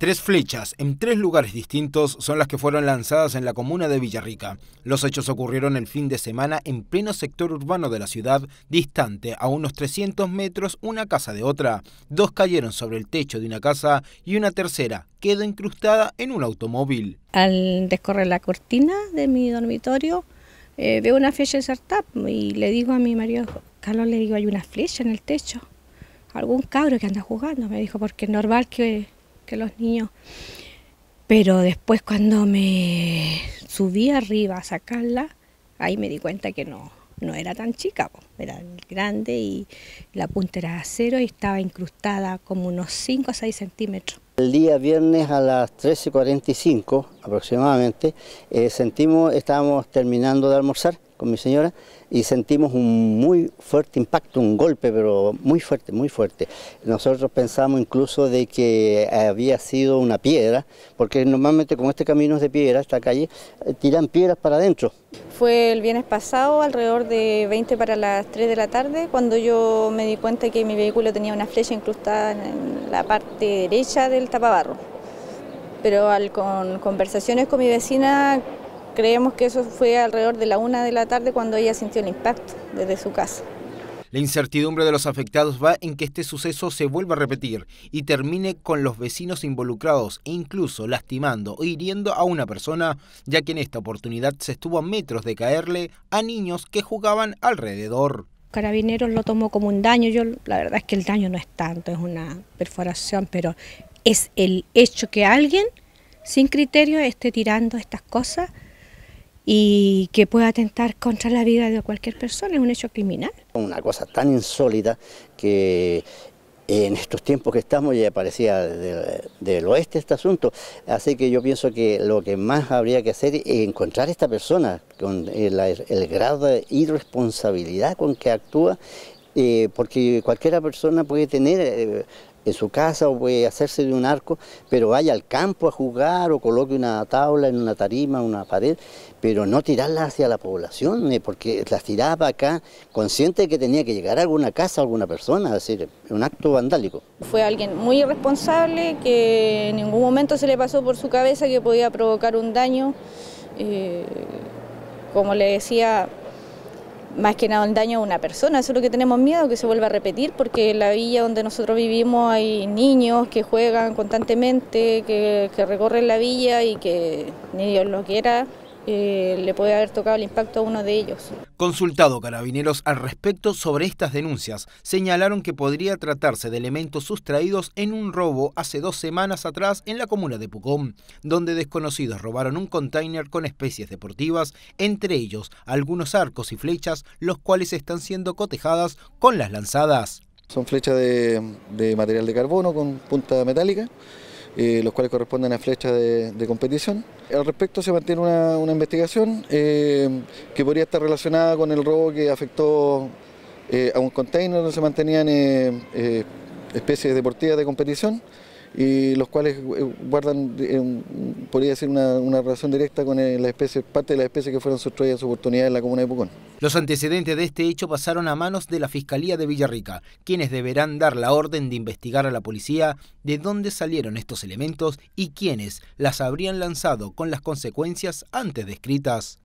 Tres flechas en tres lugares distintos son las que fueron lanzadas en la comuna de Villarrica. Los hechos ocurrieron el fin de semana en pleno sector urbano de la ciudad, distante a unos 300 metros una casa de otra. Dos cayeron sobre el techo de una casa y una tercera quedó incrustada en un automóvil. Al descorrer la cortina de mi dormitorio, eh, veo una flecha startup y le digo a mi marido, Carlos, le digo, hay una flecha en el techo. Algún cabro que anda jugando, me dijo, porque es normal que los niños. Pero después cuando me subí arriba a sacarla, ahí me di cuenta que no, no era tan chica, era grande y la punta era de acero y estaba incrustada como unos 5 o 6 centímetros. El día viernes a las 13.45 aproximadamente eh, sentimos, estábamos terminando de almorzar con mi señora y sentimos un muy fuerte impacto, un golpe, pero muy fuerte, muy fuerte. Nosotros pensamos incluso de que había sido una piedra, porque normalmente como este camino es de piedra, esta calle, eh, tiran piedras para adentro. Fue el viernes pasado, alrededor de 20 para las 3 de la tarde, cuando yo me di cuenta que mi vehículo tenía una flecha incrustada en la parte derecha del tapabarro. Pero al, con conversaciones con mi vecina Creemos que eso fue alrededor de la una de la tarde cuando ella sintió el impacto desde su casa. La incertidumbre de los afectados va en que este suceso se vuelva a repetir y termine con los vecinos involucrados e incluso lastimando o hiriendo a una persona, ya que en esta oportunidad se estuvo a metros de caerle a niños que jugaban alrededor. Carabineros lo tomó como un daño, yo la verdad es que el daño no es tanto, es una perforación, pero es el hecho que alguien sin criterio esté tirando estas cosas y que pueda atentar contra la vida de cualquier persona, es un hecho criminal. Una cosa tan insólita que en estos tiempos que estamos ya aparecía del, oeste este asunto, así que yo pienso que lo que más habría que hacer es encontrar a esta persona con el, el grado de irresponsabilidad con que actúa eh, porque cualquiera persona puede tener eh, en su casa o puede hacerse de un arco, pero vaya al campo a jugar o coloque una tabla en una tarima, una pared, pero no tirarla hacia la población, eh, porque las tiraba acá consciente de que tenía que llegar a alguna casa, a alguna persona, es decir, un acto vandálico. Fue alguien muy irresponsable que en ningún momento se le pasó por su cabeza que podía provocar un daño. como le decía, más que nada el daño a una persona, eso es lo que tenemos miedo, que se vuelva a repetir, porque en la villa donde nosotros vivimos hay niños que juegan constantemente, que, recorren la villa y que ni Dios lo quiera, eh, le puede haber tocado el impacto a uno de ellos. Consultado carabineros al respecto sobre estas denuncias, señalaron que podría tratarse de elementos sustraídos en un robo hace dos semanas atrás en la comuna de Pucón, donde desconocidos robaron un container con especies deportivas, entre ellos algunos arcos y flechas, los cuales están siendo cotejadas con las lanzadas. Son flechas de, de material de carbono con punta metálica eh, los cuales corresponden a flechas de, competición. Al respecto se mantiene una, investigación eh, que podría estar relacionada con el robo que afectó eh, a un container donde se mantenían especies deportivas de competición y los cuales guardan, podría ser una, relación directa con parte de las especies que fueron sustraídas en su oportunidad en la comuna de Pucón. Los antecedentes de este hecho pasaron a manos de la Fiscalía de Villarrica, quienes deberán dar la orden de investigar a la policía de dónde salieron estos elementos y quiénes las habrían lanzado con las consecuencias antes descritas.